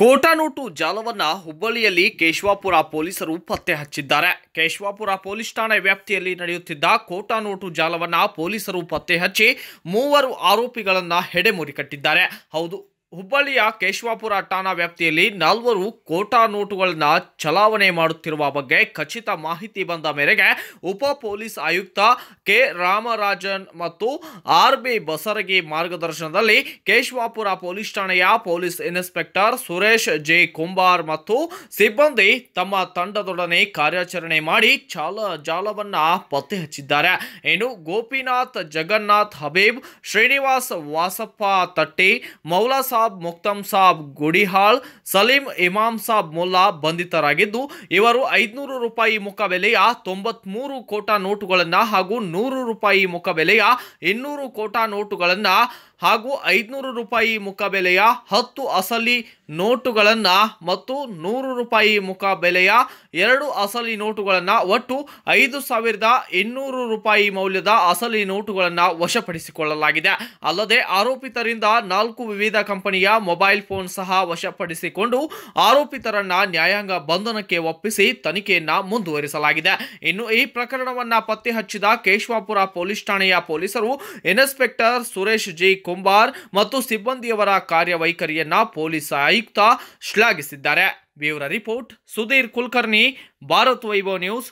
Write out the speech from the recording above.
Kota note ಜಾಲವನ್ನ ಹುಬ್ಬಳ್ಳಿಯಲ್ಲಿ ಕೇಶವಾಪುರ ಪೊಲೀಸರು ಪತ್ತೆ ಹಚ್ಚಿದ್ದಾರೆ ಕೇಶವಾಪುರ ಪೊಲೀಸ್ ಠಾಣೆ ವ್ಯಾಪ್ತಿಯಲ್ಲಿ ನಡೆಯುತ್ತಿದ್ದ ಕೋಟಾ ನೋಟು ಜಾಲವನ್ನ ಪೊಲೀಸರು ಪತ್ತೆ ಹಚ್ಚಿ ಮೂವರು ಆರೋಪಿಗಳನ್ನು ಹೆಡೆಮುರಿ ಕಟ್ಟಿದ್ದಾರೆ ಹೌದು ಹುಬ್ಬಳ್ಳಿಯ ಕೇಶವಾಪುರ ಠಾಣಾ ವ್ಯಾಪ್ತಿಯಲ್ಲಿ ನಾಲ್ವರು ಕೋಟಾ ನೋಟುಗಳನ್ನು ಚಲಾವಣೆ ಮಾಡುತ್ತಿರುವ ಬಗ್ಗೆ ಖಚಿತ ಮಾಹಿತಿ ಬಂದ ಮೇರೆಗೆ ಉಪ ಪೊಲೀಸ್ ಆಯುಕ್ತ ಕೆ ರಾಮರಾಜನ್ ಮತ್ತು ಆರ್ ಬಿ ಬಸರಗಿ ಮಾರ್ಗದರ್ಶನದಲ್ಲಿ ಕೇಶವಾಪುರ ಪೊಲೀಸ್ ಠಾಣೆಯ police inspector Suresh J Kumbar ಮತ್ತು ಸಿಬ್ಬಂದಿ ತಮ್ಮ ತಂಡದೊಡನೆ ಕಾರ್ಯಾಚರಣೆ ಮಾಡಿ ಚಾಲ ಜಾಲವನ್ನು ಪತ್ತೆ ಹಚ್ಚಿದ್ದಾರೆ ಇನ್ನು ಗೋಪಿನಾಥ್ ಜಗನ್ನಾಥ್ ಹಬೀಬ್ ಶ್ರೀನಿವಾಸ್ ವಾಸಪ್ಪ ತಟ್ಟಿ ಮೌಲಾಸಾ ಸಾಬ್ ಮುಕ್ತಮ್ ಸಾಬ್ ಗುಡಿಹಾಳ್ ಸಲೀಂ ಇಮಾಮ್ ಸಾಬ್ ಮುಲ್ಲಾ ಬಂಧಿತರಾಗಿದ್ದು ಇವರು ಐದುನೂರು ರೂಪಾಯಿ ಮುಖಬೆಲೆಯ ತೊಂಬತ್ಮೂರು ಕೋಟಾ ನೋಟುಗಳನ್ನು ಹಾಗೂ ನೂರು ರೂಪಾಯಿ ಮುಖಬೆಲೆಯ ಇನ್ನೂರು ಕೋಟ ನೋಟುಗಳನ್ನು ಹಾಗೂ ಐದುನೂರು ರೂಪಾಯಿ ಮುಖಬೆಲೆಯ ಹತ್ತು ಅಸಲಿ ನೋಟುಗಳನ್ನು ಮತ್ತು ನೂರು ರೂಪಾಯಿ ಮುಖಬೆಲೆಯ ಎರಡು ಅಸಲಿ ನೋಟುಗಳನ್ನು ಒಟ್ಟು ಐದು ಸಾವಿರದ ಇನ್ನೂರು ರೂಪಾಯಿ ಮೌಲ್ಯದ ಅಸಲಿ ನೋಟುಗಳನ್ನು ವಶಪಡಿಸಿಕೊಳ್ಳಲಾಗಿದೆ ಅಲ್ಲದೆ ಆರೋಪಿತರಿಂದ ನಾಲ್ಕು ವಿವಿಧ ಕಂಪನಿಯ ಮೊಬೈಲ್ ಫೋನ್ ಸಹ ವಶಪಡಿಸಿಕೊಂಡು ಆರೋಪಿತರನ್ನ ನ್ಯಾಯಾಂಗ ಬಂಧನಕ್ಕೆ ಒಪ್ಪಿಸಿ ತನಿಖೆಯನ್ನ ಮುಂದುವರಿಸಲಾಗಿದೆ ಇನ್ನು ಈ ಪ್ರಕರಣವನ್ನು ಪತ್ತೆ ಹಚ್ಚಿದ ಕೇಶವಾಪುರ ಪೊಲೀಸ್ ಠಾಣೆಯ ಪೊಲೀಸರು ಇನ್ಸ್ಪೆಕ್ಟರ್ ಸುರೇಶ್ ಜಿ ಕುಂಬಾರ್ ಮತ್ತು ಸಿಬ್ಬಂದಿಯವರ ಕಾರ್ಯವೈಖರಿಯನ್ನ ಪೊಲೀಸ್ ಆಯುಕ್ತ ಶ್ಲಾಘಿಸಿದ್ದಾರೆ ವಿವರ ರಿಪೋರ್ಟ್ ಸುಧೀರ್ ಕುಲಕರ್ಣಿ ಭಾರತ್ ವೈಭವ್ ನ್ಯೂಸ್